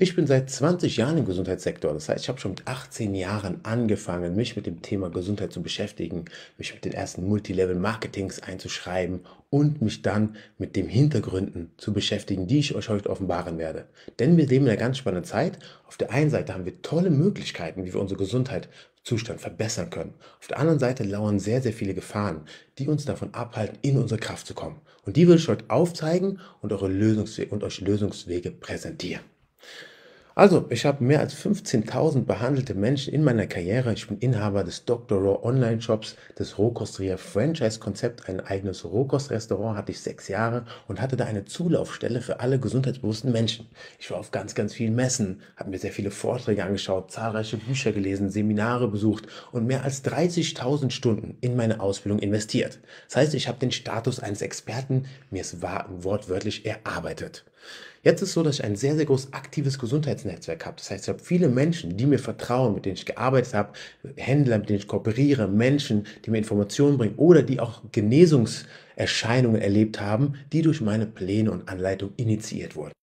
Ich bin seit 20 Jahren im Gesundheitssektor. Das heißt, ich habe schon mit 18 Jahren angefangen, mich mit dem Thema Gesundheit zu beschäftigen, mich mit den ersten Multilevel-Marketings einzuschreiben und mich dann mit den Hintergründen zu beschäftigen, die ich euch heute offenbaren werde. Denn wir leben in einer ganz spannenden Zeit. Auf der einen Seite haben wir tolle Möglichkeiten, wie wir unsere Gesundheit Zustand verbessern können. Auf der anderen Seite lauern sehr, sehr viele Gefahren, die uns davon abhalten, in unsere Kraft zu kommen. Und die will ich heute aufzeigen und, eure Lösungswege, und euch Lösungswege präsentieren. Also, ich habe mehr als 15.000 behandelte Menschen in meiner Karriere. Ich bin Inhaber des Dr. Raw Online Shops, des Rohkostria Franchise Konzept. Ein eigenes Rohkostrestaurant hatte ich sechs Jahre und hatte da eine Zulaufstelle für alle gesundheitsbewussten Menschen. Ich war auf ganz, ganz vielen Messen, habe mir sehr viele Vorträge angeschaut, zahlreiche Bücher gelesen, Seminare besucht und mehr als 30.000 Stunden in meine Ausbildung investiert. Das heißt, ich habe den Status eines Experten, mir ist wortwörtlich erarbeitet. Jetzt ist es so, dass ich ein sehr, sehr großes aktives Gesundheitsnetzwerk habe. Das heißt, ich habe viele Menschen, die mir vertrauen, mit denen ich gearbeitet habe, Händler, mit denen ich kooperiere, Menschen, die mir Informationen bringen oder die auch Genesungserscheinungen erlebt haben, die durch meine Pläne und Anleitung initiiert wurden.